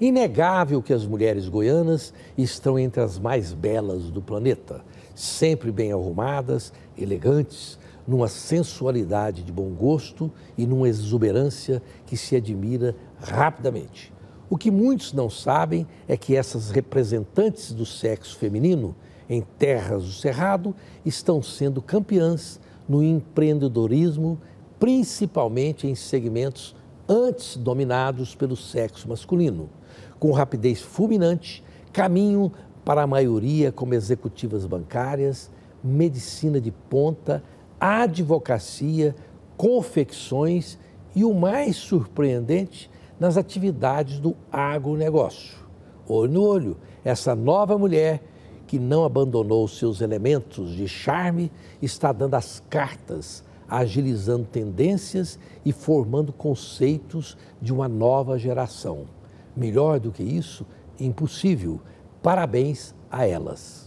Inegável que as mulheres goianas estão entre as mais belas do planeta, sempre bem arrumadas, elegantes, numa sensualidade de bom gosto e numa exuberância que se admira rapidamente. O que muitos não sabem é que essas representantes do sexo feminino em terras do Cerrado estão sendo campeãs no empreendedorismo, principalmente em segmentos antes dominados pelo sexo masculino. Com rapidez fulminante, caminham para a maioria como executivas bancárias, medicina de ponta, advocacia, confecções e o mais surpreendente, nas atividades do agronegócio. Olho no olho, essa nova mulher que não abandonou seus elementos de charme está dando as cartas agilizando tendências e formando conceitos de uma nova geração. Melhor do que isso, impossível. Parabéns a elas.